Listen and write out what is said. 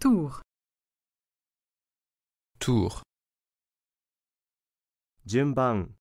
Tour Tour Jim